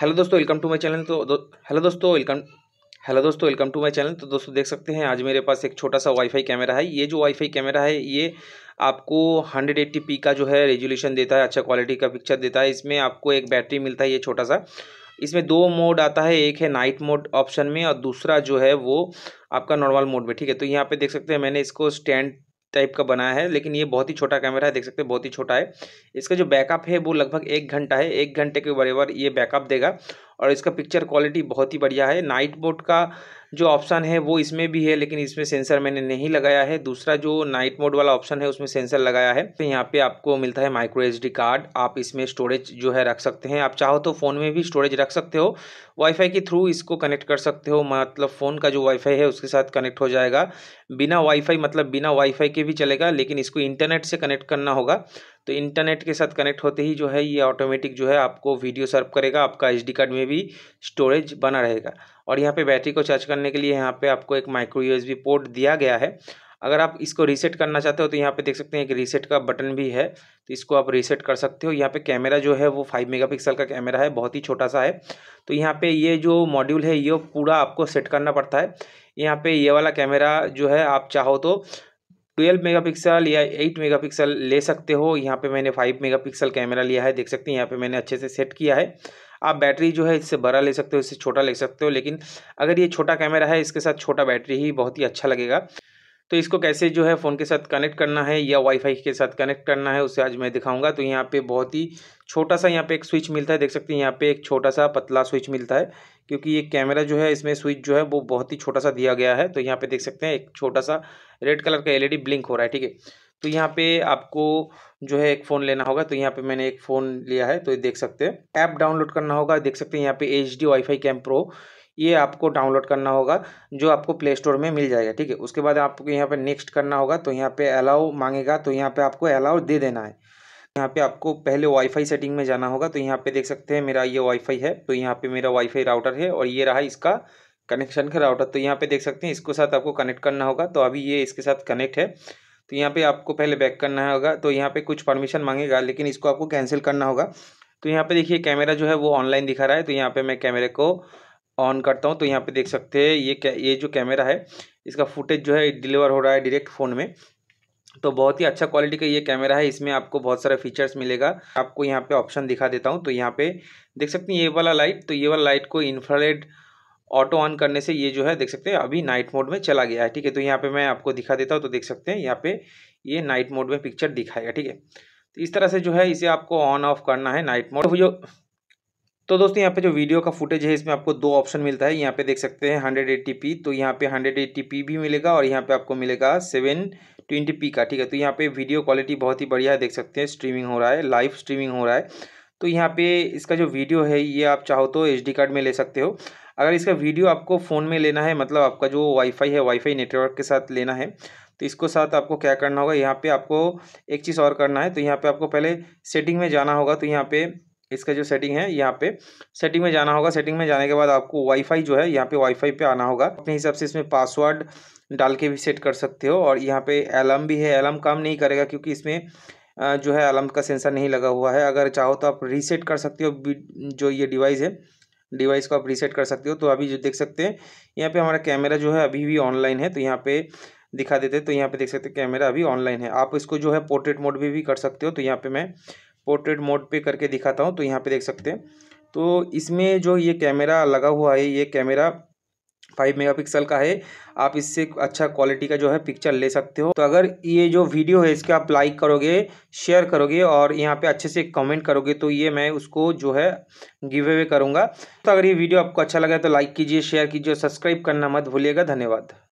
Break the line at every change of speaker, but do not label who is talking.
hello दोस्तों welcome to my channel तो hello दोस्तों वेलकम हेलो दोस्तों वेलकम टू माय चैनल तो दोस्तों देख सकते हैं आज मेरे पास एक छोटा सा वाईफाई कैमरा है ये जो वाईफाई कैमरा है ये आपको 180p का जो है रेजोल्यूशन देता है अच्छा क्वालिटी का पिक्चर देता है इसमें आपको एक बैटरी मिलता है ये छोटा सा इसमें दो मोड आता है एक है नाइट मोड ऑप्शन में और दूसरा जो है वो आपका नॉर्मल मोड में ठीक है तो यहाँ पे देख सकते हैं मैंने इसको स्टैंड टाइप का बनाया है लेकिन ये बहुत ही छोटा कैमरा है देख सकते हैं बहुत ही छोटा है इसका जो बैकअप है वो लगभग एक घंटा है एक घंटे के बराबर ये बैकअप देगा और इसका पिक्चर क्वालिटी बहुत ही बढ़िया है नाइट मोड का जो ऑप्शन है वो इसमें भी है लेकिन इसमें सेंसर मैंने नहीं लगाया है दूसरा जो नाइट मोड वाला ऑप्शन है उसमें सेंसर लगाया है तो यहाँ पे आपको मिलता है माइक्रो एच कार्ड आप इसमें स्टोरेज जो है रख सकते हैं आप चाहो तो फ़ोन में भी स्टोरेज रख सकते हो वाईफाई के थ्रू इसको कनेक्ट कर सकते हो मतलब फ़ोन का जो वाईफाई है उसके साथ कनेक्ट हो जाएगा बिना वाईफाई मतलब बिना वाईफाई के भी चलेगा लेकिन इसको इंटरनेट से कनेक्ट करना होगा तो इंटरनेट के साथ कनेक्ट होते ही जो है ये ऑटोमेटिक जो है आपको वीडियो सर्व करेगा आपका एच कार्ड में भी स्टोरेज बना रहेगा और यहाँ पे बैटरी को चार्ज करने के लिए यहाँ पे आपको एक माइक्रो यूएसबी पोर्ट दिया गया है अगर आप इसको रीसेट करना चाहते हो तो यहाँ पे देख सकते हैं कि रीसेट का बटन भी है तो इसको आप रीसेट कर सकते हो यहाँ पे कैमरा जो है वो 5 मेगापिक्सल का कैमरा है बहुत ही छोटा सा है तो यहाँ पे ये जो मॉड्यूल है ये पूरा आपको सेट करना पड़ता है यहाँ पे ये वाला कैमरा जो है आप चाहो तो ट्वेल्व मेगापिक्सल या एट मेगापिक्सल ले सकते हो यहाँ पे मैंने फाइव मेगापिक्सल कैमरा लिया है देख सकते हैं यहाँ पे मैंने अच्छे से सेट किया है आप बैटरी जो है इससे बड़ा ले सकते हो इससे छोटा ले सकते हो लेकिन अगर ये छोटा कैमरा है इसके साथ छोटा बैटरी ही बहुत ही अच्छा लगेगा तो इसको कैसे जो है फ़ोन के साथ कनेक्ट करना है या वाईफाई के साथ कनेक्ट करना है उसे आज मैं दिखाऊंगा तो यहाँ पे बहुत ही छोटा सा यहाँ पे एक स्विच मिलता है देख सकते हैं यहाँ पे एक छोटा सा पतला स्विच मिलता है क्योंकि ये कैमरा जो है इसमें स्विच जो है वो बहुत ही छोटा सा दिया गया है तो यहाँ पर देख सकते हैं एक छोटा सा रेड कलर का एल ब्लिंक हो रहा है ठीक है तो यहाँ पे आपको जो है एक फ़ोन लेना होगा तो यहाँ पे मैंने एक फ़ोन लिया है तो देख सकते हैं ऐप डाउनलोड करना होगा देख सकते हैं यहाँ पे H D WiFi cam pro ये आपको डाउनलोड करना होगा जो आपको प्ले स्टोर में मिल जाएगा ठीक है उसके बाद आपको यहाँ पर नेक्स्ट करना होगा तो यहाँ पे अलाउ मांगेगा तो यहाँ पे आपको अलाउ दे देना है यहाँ पे आपको पहले वाईफाई सेटिंग में जाना होगा तो यहाँ पे देख सकते हैं मेरा ये वाईफाई है तो यहाँ पे मेरा वाईफाई राउटर है और ये रहा इसका कनेक्शन का राउटर तो यहाँ पे देख सकते हैं इसको साथ आपको कनेक्ट करना होगा तो अभी ये इसके साथ कनेक्ट है तो यहाँ पे आपको पहले बैक करना होगा तो यहाँ पे कुछ परमिशन मांगेगा लेकिन इसको आपको कैंसिल करना होगा तो यहाँ पे देखिए कैमरा जो है वो ऑनलाइन दिखा रहा है तो यहाँ पे मैं कैमरे को ऑन करता हूँ तो यहाँ पे देख सकते हैं ये ये जो कैमरा है इसका फुटेज जो है डिलीवर हो रहा है डायरेक्ट फ़ोन में तो बहुत ही अच्छा क्वालिटी का ये कैमरा है इसमें आपको बहुत सारे फीचर्स मिलेगा आपको यहाँ पे ऑप्शन दिखा देता हूँ तो यहाँ पे देख सकते हैं ये वाला लाइट तो ये वाला लाइट को इन्फ्रारेड ऑटो ऑन करने से ये जो है देख सकते हैं अभी नाइट मोड में चला गया है ठीक है तो यहाँ पर मैं आपको दिखा देता हूँ तो देख सकते हैं यहाँ पर ये नाइट मोड में पिक्चर दिखाएगा ठीक है तो इस तरह से जो है इसे आपको ऑन ऑफ करना है नाइट मोड तो जो तो दोस्तों यहाँ पे जो वीडियो का फुटेज है इसमें आपको दो ऑप्शन मिलता है यहाँ पे देख सकते हैं 180p तो यहाँ पे 180p भी मिलेगा और यहाँ पे आपको मिलेगा पी का ठीक है तो यहाँ पे वीडियो क्वालिटी बहुत ही बढ़िया है देख सकते हैं स्ट्रीमिंग हो रहा है लाइव स्ट्रीमिंग हो रहा है तो यहाँ पे इसका जो वीडियो है ये आप चाहो तो एच कार्ड में ले सकते हो अगर इसका वीडियो आपको फ़ोन में लेना है मतलब आपका जो वाईफाई है वाईफाई नेटवर्क के साथ लेना है तो इसको साथ आपको क्या करना होगा यहाँ पे आपको एक चीज़ और करना है तो यहाँ पे आपको पहले सेटिंग में जाना होगा तो यहाँ पे इसका जो सेटिंग है यहाँ पे सेटिंग में जाना होगा सेटिंग में जाने के बाद आपको वाईफाई जो है यहाँ पे वाईफाई पे आना होगा अपने हिसाब से इसमें पासवर्ड डाल के भी सेट कर सकते हो और यहाँ पे एलम भी है एलम काम नहीं करेगा क्योंकि इसमें जो है एलम का सेंसर नहीं लगा हुआ है अगर चाहो तो आप रीसेट कर सकते हो जो ये डिवाइस है डिवाइस को आप रीसेट कर सकते हो तो अभी जो देख सकते हैं यहाँ पर हमारा कैमरा जो है अभी भी ऑनलाइन है तो यहाँ पर दिखा देते तो यहाँ पे देख सकते हैं कैमरा अभी ऑनलाइन है आप इसको जो है पोर्ट्रेट मोड भी, भी कर सकते हो तो यहाँ पे मैं पोर्ट्रेट मोड पे करके दिखाता हूँ तो यहाँ पे देख सकते हैं तो इसमें जो ये कैमरा लगा हुआ है ये कैमरा फाइव मेगापिक्सल का है आप इससे अच्छा क्वालिटी का जो है पिक्चर ले सकते हो तो अगर ये जो वीडियो है इसके आप लाइक करोगे शेयर करोगे और यहाँ पे अच्छे से कमेंट करोगे तो ये मैं उसको जो है गिव अवे करूँगा तो अगर ये वीडियो आपको अच्छा लगा तो लाइक कीजिए शेयर कीजिए और सब्सक्राइब करना मत भूलिएगा धन्यवाद